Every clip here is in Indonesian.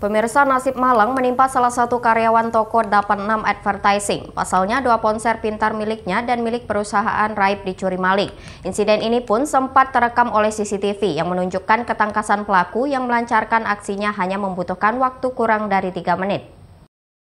Pemirsa nasib malang menimpa salah satu karyawan toko 86 Advertising. Pasalnya dua ponsel pintar miliknya dan milik perusahaan Raib dicuri maling. Insiden ini pun sempat terekam oleh CCTV yang menunjukkan ketangkasan pelaku yang melancarkan aksinya hanya membutuhkan waktu kurang dari tiga menit.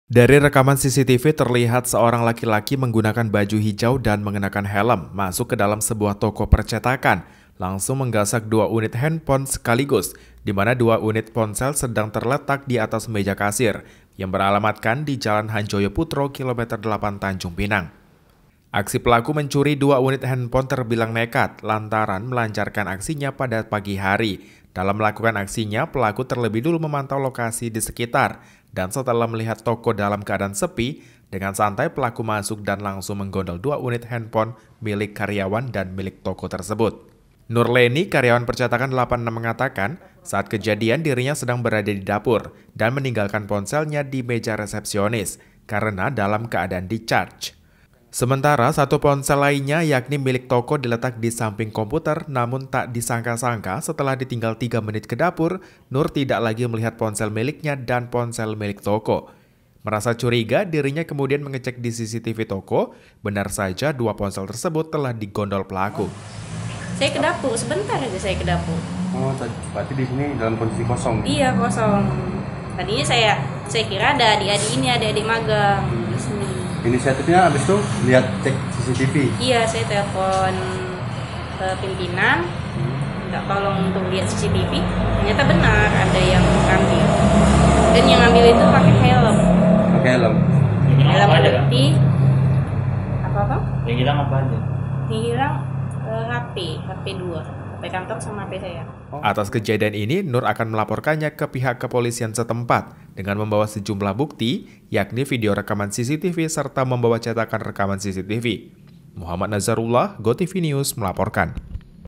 Dari rekaman CCTV terlihat seorang laki-laki menggunakan baju hijau dan mengenakan helm masuk ke dalam sebuah toko percetakan langsung menggasak dua unit handphone sekaligus, di mana dua unit ponsel sedang terletak di atas meja kasir yang beralamatkan di Jalan Hanjoyo Putro, kilometer 8 Tanjung Pinang. Aksi pelaku mencuri dua unit handphone terbilang nekat lantaran melancarkan aksinya pada pagi hari. Dalam melakukan aksinya, pelaku terlebih dulu memantau lokasi di sekitar dan setelah melihat toko dalam keadaan sepi, dengan santai pelaku masuk dan langsung menggondol dua unit handphone milik karyawan dan milik toko tersebut. Nurleni, karyawan percetakan 86 mengatakan, saat kejadian dirinya sedang berada di dapur dan meninggalkan ponselnya di meja resepsionis karena dalam keadaan di charge. Sementara satu ponsel lainnya yakni milik toko diletak di samping komputer namun tak disangka-sangka setelah ditinggal 3 menit ke dapur, Nur tidak lagi melihat ponsel miliknya dan ponsel milik toko. Merasa curiga, dirinya kemudian mengecek di CCTV toko, benar saja dua ponsel tersebut telah digondol pelaku saya ke dapur sebentar aja saya ke dapur oh tadi di sini dalam kondisi kosong iya kosong tadinya saya saya kira ada adik-adik ini ada di magang di sini inisiatifnya habis itu lihat cek CCTV iya saya telepon ke eh, pimpinan hmm. tolong untuk lihat CCTV ternyata benar ada yang ngambil dan yang ambil itu pakai helm pakai helm helm putih apa apa yang hilang apa aja yang hilang HP, eh, HP 2, HP kantor sama HP saya. Oh. Atas kejadian ini, Nur akan melaporkannya ke pihak kepolisian setempat dengan membawa sejumlah bukti, yakni video rekaman CCTV serta membawa cetakan rekaman CCTV. Muhammad Nazarullah, GoTV News melaporkan.